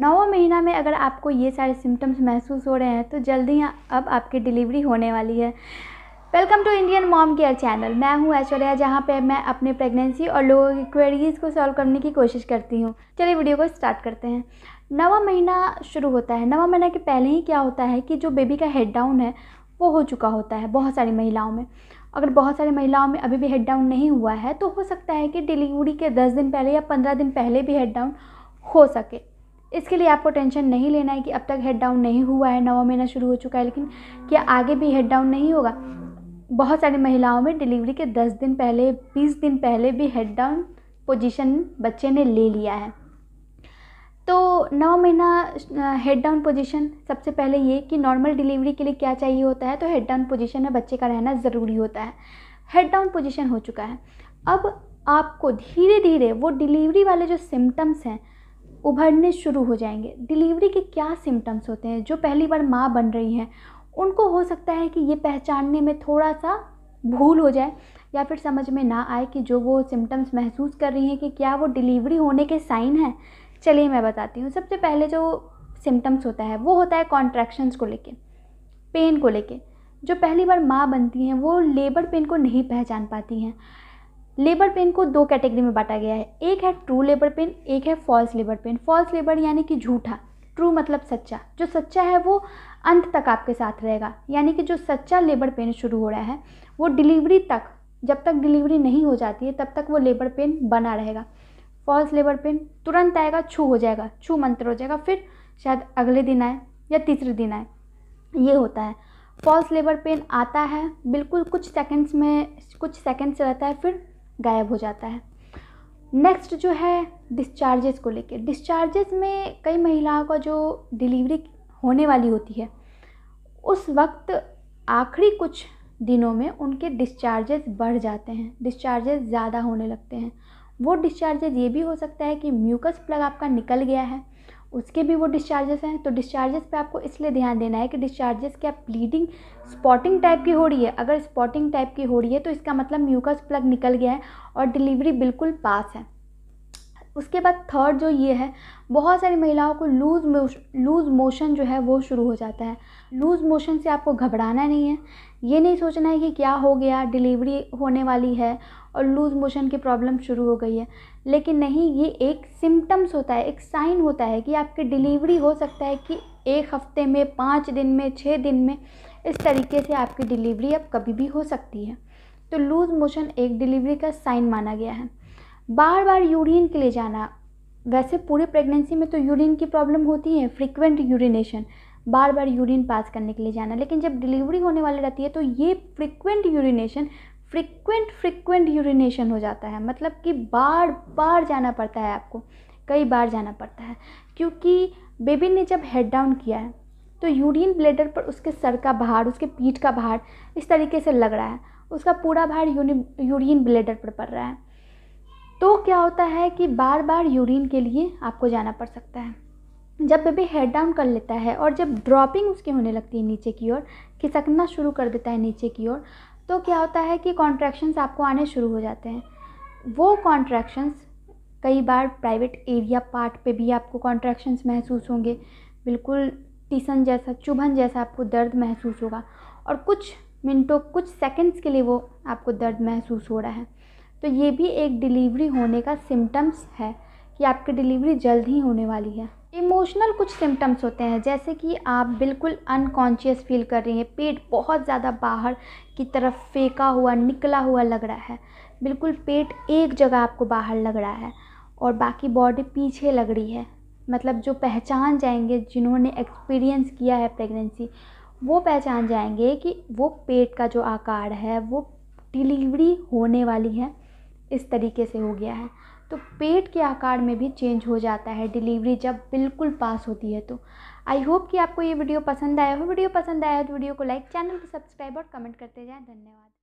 नौवा महीना में अगर आपको ये सारे सिम्टम्स महसूस हो रहे हैं तो जल्दी अब आपकी डिलीवरी होने वाली है welcome to Indian mom care channel मैं हूँ ऐश्वर्या जहाँ पे मैं अपने प्रेगनेंसी और लोगों की क्वेरीज़ को सॉल्व करने की कोशिश करती हूँ चलिए वीडियो को स्टार्ट करते हैं नवा महीना शुरू होता है नवा महीना के पहले ही क्या होता है कि जो बेबी का हेड डाउन है वो हो चुका होता है बहुत सारी महिलाओं में अगर बहुत सारी महिलाओं में अभी भी हेड डाउन नहीं हुआ है तो हो सकता है कि डिलीवरी के दस दिन पहले या पंद्रह दिन पहले भी हेड डाउन हो सके इसके लिए आपको टेंशन नहीं लेना है कि अब तक हेड डाउन नहीं हुआ है नवा महीना शुरू हो चुका है लेकिन क्या आगे भी हेड डाउन नहीं होगा बहुत सारी महिलाओं में डिलीवरी के दस दिन पहले बीस दिन पहले भी हेड डाउन पोजीशन बच्चे ने ले लिया है तो नौ महीना हेड डाउन पोजीशन सबसे पहले ये कि नॉर्मल डिलीवरी के लिए क्या चाहिए होता है तो हेड डाउन पोजीशन में बच्चे का रहना ज़रूरी होता है हेड डाउन पोजीशन हो चुका है अब आपको धीरे धीरे वो डिलीवरी वाले जो सिम्टम्स हैं उभरने शुरू हो जाएंगे डिलीवरी के क्या सिम्टम्स होते हैं जो पहली बार माँ बन रही हैं उनको हो सकता है कि ये पहचानने में थोड़ा सा भूल हो जाए या फिर समझ में ना आए कि जो वो सिम्टम्स महसूस कर रही हैं कि क्या वो डिलीवरी होने के साइन हैं चलिए मैं बताती हूँ सबसे पहले जो सिम्टम्स होता है वो होता है कॉन्ट्रैक्शंस को लेके पेन को लेके जो पहली बार माँ बनती हैं वो लेबर पेन को नहीं पहचान पाती हैं लेबर पेन को दो कैटेगरी में बांटा गया है एक है ट्रू लेबर पेन एक है false labour pain false labour यानी कि झूठा ट्रू मतलब सच्चा जो सच्चा है वो अंत तक आपके साथ रहेगा यानी कि जो सच्चा लेबर पेन शुरू हो रहा है वो डिलीवरी तक जब तक डिलीवरी नहीं हो जाती है तब तक वो लेबर पेन बना रहेगा फॉल्स लेबर पेन तुरंत आएगा छू हो जाएगा छू मंत्र हो जाएगा फिर शायद अगले दिन आए या तीसरे दिन आए ये होता है फॉल्स लेबर पेन आता है बिल्कुल कुछ सेकंड्स में कुछ सेकंड्स रहता है फिर गायब हो जाता है नेक्स्ट जो है डिस्चार्जेस को लेके डिस्चार्जेस में कई महिलाओं का जो डिलीवरी होने वाली होती है उस वक्त आखिरी कुछ दिनों में उनके डिस्चार्जेस बढ़ जाते हैं डिस्चार्जेस ज़्यादा होने लगते हैं वो डिस्चार्जेस ये भी हो सकता है कि म्यूकस प्लग आपका निकल गया है उसके भी वो डिस्चार्जेस हैं तो डिस्चार्जेस पे आपको इसलिए ध्यान देना है कि डिस्चार्जेस क्या ब्लीडिंग स्पॉटिंग टाइप की हो रही है अगर स्पॉटिंग टाइप की हो रही है तो इसका मतलब म्यूकस प्लग निकल गया है और डिलीवरी बिल्कुल पास है उसके बाद थर्ड जो ये है बहुत सारी महिलाओं को लूज़ लूज़ मोशन जो है वो शुरू हो जाता है लूज़ मोशन से आपको घबराना नहीं है ये नहीं सोचना है कि क्या हो गया डिलीवरी होने वाली है और लूज़ मोशन की प्रॉब्लम शुरू हो गई है लेकिन नहीं ये एक सिम्टम्स होता है एक साइन होता है कि आपकी डिलीवरी हो सकता है कि एक हफ्ते में पाँच दिन में छः दिन में इस तरीके से आपकी डिलीवरी अब कभी भी हो सकती है तो लूज़ मोशन एक डिलीवरी का साइन माना गया है बार बार यूरिन के लिए जाना वैसे पूरे प्रेगनेंसी में तो यूरिन की प्रॉब्लम होती है फ्रिक्वेंट यूरिनेशन बार बार यूरिन पास करने के लिए जाना लेकिन जब डिलीवरी होने वाली रहती है तो ये frequent urination frequent frequent urination हो जाता है मतलब कि बार बार जाना पड़ता है आपको कई बार जाना पड़ता है क्योंकि बेबी ने जब हेड डाउन किया है तो यूरिन ब्लेडर पर उसके सर का भार उसके पीठ का भार इस तरीके से लग रहा है उसका पूरा भार यूरिन ब्लेडर पर पड़ रहा है तो क्या होता है कि बार बार यूरिन के लिए आपको जाना पड़ सकता है जब बेबी हेड डाउन कर लेता है और जब ड्रॉपिंग उसकी होने लगती है नीचे की ओर खिसकना शुरू कर देता है नीचे की ओर तो क्या होता है कि कॉन्ट्रैक्शंस आपको आने शुरू हो जाते हैं वो कॉन्ट्रैक्शंस कई बार प्राइवेट एरिया पार्ट पे भी आपको कॉन्ट्रैक्शंस महसूस होंगे बिल्कुल टीसन जैसा चुभन जैसा आपको दर्द महसूस होगा और कुछ मिनटों कुछ सेकंड्स के लिए वो आपको दर्द महसूस हो रहा है तो ये भी एक डिलीवरी होने का सिम्टम्स है कि आपकी डिलीवरी जल्द ही होने वाली है इमोशनल कुछ सिम्टम्स होते हैं जैसे कि आप बिल्कुल अनकॉन्शियस फील कर रही हैं पेट बहुत ज़्यादा बाहर की तरफ फेंका हुआ निकला हुआ लग रहा है बिल्कुल पेट एक जगह आपको बाहर लग रहा है और बाकी बॉडी पीछे लग रही है मतलब जो पहचान जाएंगे जिन्होंने एक्सपीरियंस किया है प्रेगनेंसी वो पहचान जाएंगे कि वो पेट का जो आकार है वो डिलीवरी होने वाली है इस तरीके से हो गया है तो पेट के आकार में भी चेंज हो जाता है डिलीवरी जब बिल्कुल पास होती है तो आई होप कि आपको ये वीडियो पसंद आया हो वीडियो पसंद आया हो तो वीडियो को लाइक चैनल को सब्सक्राइब और कमेंट करते जाएँ धन्यवाद